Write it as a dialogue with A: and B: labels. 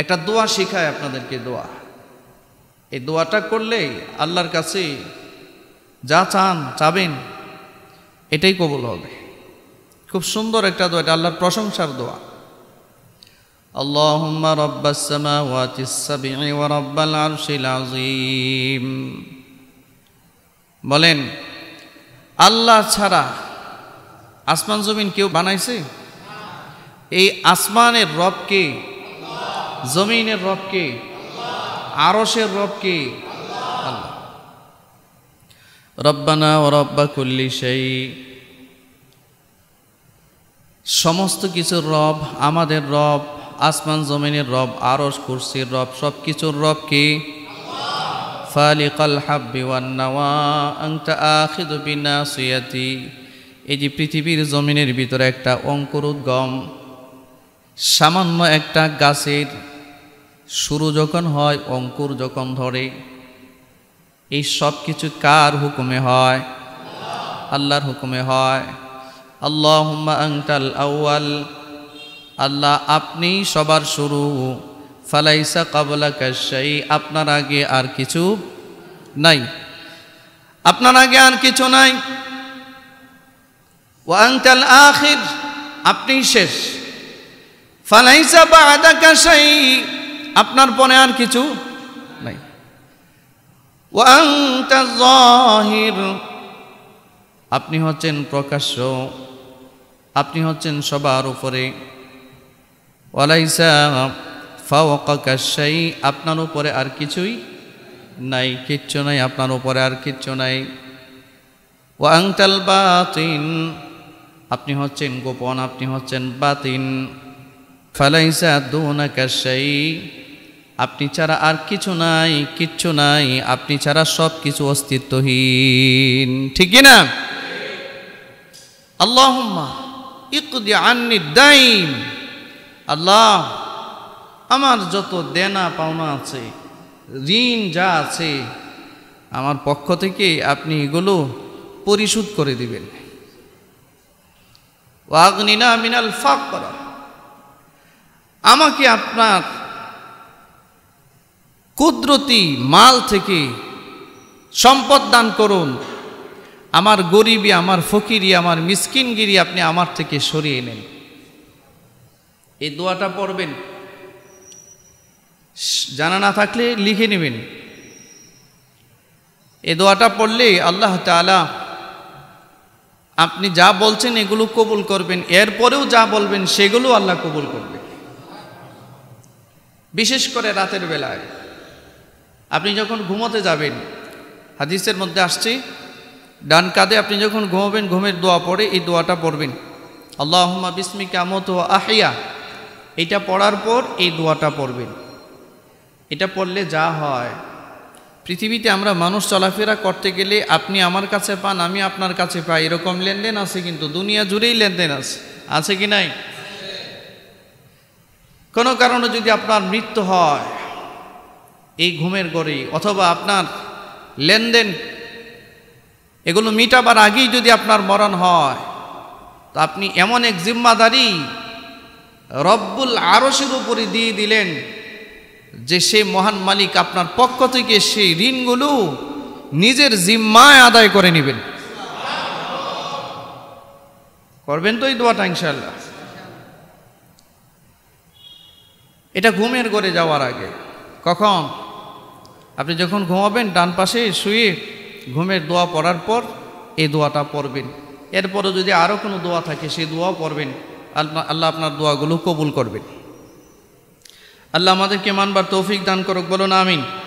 A: একটা দোয়া শেখায় আপনাদেরকে দোয়া এই দোয়াটা করলে আল্লাহর কাছে যা চান চাবেন এটাই কবল হবে খুব সুন্দর একটা দোয়া আল্লাহর প্রশংসার দোয়া اللهم رب السماوات السبع ورب العرش العظيم বলেন আল্লাহ ছাড়া আসমান জমিন কেউ বানাইছে এই আসমানের রবকে জমিনের রবকে আরসের রবকে রব্বানা ও রব্বা কুল্লি সেই সমস্ত কিছুর রব আমাদের রব আসমান জমিনের রব আরস কুরসির রব সব কিছুর রব কি ফালিকাল হাব্বি ওয়ান্নাওয়া আংটা সুয়াতি এই যে পৃথিবীর জমিনের ভিতরে একটা অঙ্কুরুদ্গম সামান্য একটা গাছের শুরু যখন হয় অঙ্কুর যখন ধরে এই সব কিছু কার হুকুমে হয় আল্লাহর হুকুমে হয় আল্লাহ আংটাল আউয়াল আল্লাহ আপনি সবার শুরু ফালাইসা কাবলা কাশাই আপনার আগে আর কিছু নাই আপনার আগে আর কিছু নাই আংটাল আখির আপনি শেষ ফালাইসা বা আদা কাশাই আপনার পরে আর কিছু নাই আপনি হচ্ছেন প্রকাশ্য আপনি হচ্ছেন সবার উপরে ওয়ালাইসা আপনার উপরে আর কিছুই নাই কিচ্ছু নাই আপনার উপরে আর কিচ্ছু নাই ওয়াংতাল বাতিন আপনি হচ্ছেন গোপন আপনি হচ্ছেন বাতিন ফালাইসা দুনাকাশাই আপনি ছাড়া আর কিছু নাই কিচ্ছু নাই আপনি ছাড়া সব কিছু অস্তিত্বহীন ঠিক না আল্লাহ আন্নি আল্লাহ আমার যত দেনা পাওনা আছে ঋণ যা আছে আমার পক্ষ থেকে আপনি এগুলো পরিশোধ করে দিবেন ওয়াগনিনা মিনাল ফাক করা আমাকে আপনার কুদরতি মাল থেকে সম্পদ দান করুন আমার গরিবি আমার ফকিরি আমার মিসকিনগিরি আপনি আমার থেকে সরিয়ে নেন এই দোয়াটা পড়বেন জানা না থাকলে লিখে নেবেন এ দোয়াটা পড়লে আল্লাহ তালা আপনি যা বলছেন এগুলো কবুল করবেন এরপরেও যা বলবেন সেগুলো আল্লাহ কবুল করবেন বিশেষ করে রাতের বেলায় আপনি যখন ঘুমোতে যাবেন হাদিসের মধ্যে আসছে ডান কাঁধে আপনি যখন ঘুমাবেন ঘুমের দোয়া পড়ে এই দোয়াটা পড়বেন আল্লাহ বিস্মি কামত আহিয়া এটা পড়ার পর এই দোয়াটা পড়বেন এটা পড়লে যা হয় পৃথিবীতে আমরা মানুষ চলাফেরা করতে গেলে আপনি আমার কাছে পান আমি আপনার কাছে পাই এরকম লেনদেন আছে কিন্তু দুনিয়া জুড়েই লেনদেন আছে আছে কি নাই কোনো কারণে যদি আপনার মৃত্যু হয় এই ঘুমের গড়ে অথবা আপনার লেনদেন এগুলো মিটাবার আগেই যদি আপনার মরণ হয় তো আপনি এমন এক জিম্মাদারি রব্বুল আরসের উপরে দিয়ে দিলেন যে সে মহান মালিক আপনার পক্ষ থেকে সেই ঋণগুলো নিজের জিম্মায় আদায় করে নেবেন করবেন তো এই দোয়াটা ইনশাল্লাহ এটা ঘুমের করে যাওয়ার আগে কখন আপনি যখন ঘুমাবেন ডান পাশে শুয়ে ঘুমের দোয়া পড়ার পর এই দোয়াটা পড়বেন এরপরে যদি আরও কোনো দোয়া থাকে সেই দোয়াও পড়বেন আল্লাহ আপনার দোয়াগুলো কবুল করবেন আল্লাহ আমাদেরকে মানবার তৌফিক দান করুক বলুন আমিন